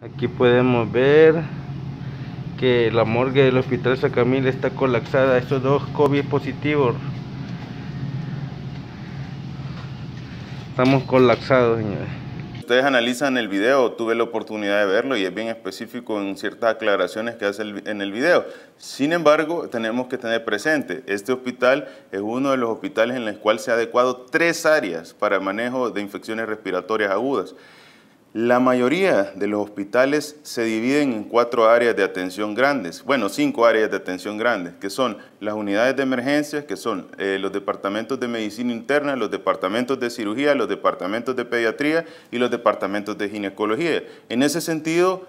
Aquí podemos ver que la morgue del hospital Sacamil está colapsada. Estos dos COVID positivos. Estamos colapsados, señores. Ustedes analizan el video, tuve la oportunidad de verlo y es bien específico en ciertas aclaraciones que hace en el video. Sin embargo, tenemos que tener presente, este hospital es uno de los hospitales en los cuales se ha adecuado tres áreas para manejo de infecciones respiratorias agudas. La mayoría de los hospitales se dividen en cuatro áreas de atención grandes, bueno, cinco áreas de atención grandes, que son las unidades de emergencia, que son eh, los departamentos de medicina interna, los departamentos de cirugía, los departamentos de pediatría y los departamentos de ginecología. En ese sentido,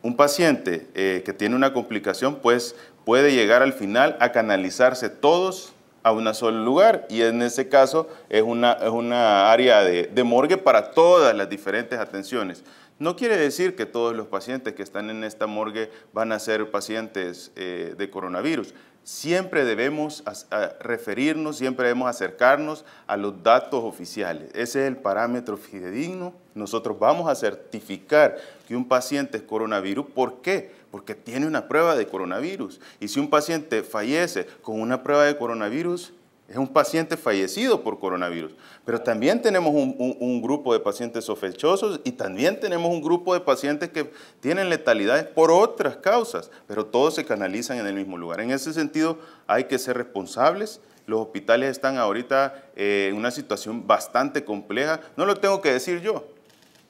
un paciente eh, que tiene una complicación pues, puede llegar al final a canalizarse todos a un solo lugar y en ese caso es una, es una área de, morgue para todas las diferentes atenciones. No quiere decir que todos los pacientes que están en esta morgue van a ser pacientes eh, de coronavirus siempre debemos referirnos, siempre debemos acercarnos a los datos oficiales. Ese es el parámetro fidedigno. Nosotros vamos a certificar que un paciente es coronavirus. ¿Por qué? Porque tiene una prueba de coronavirus. Y si un paciente fallece con una prueba de coronavirus, es un paciente fallecido por coronavirus, pero también tenemos un, grupo de pacientes sospechosos y también tenemos un grupo de pacientes que tienen letalidades por otras causas, pero todos se canalizan en el mismo lugar. En ese sentido, hay que ser responsables. Los hospitales están ahorita eh, en una situación bastante compleja. No lo tengo que decir yo,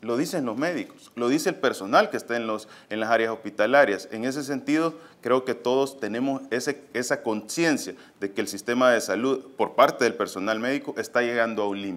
lo dicen los médicos, lo dice el personal que está en, los, en las áreas hospitalarias. En ese sentido, creo que todos tenemos ese, esa conciencia de que el sistema de salud por parte del personal médico está llegando a un límite.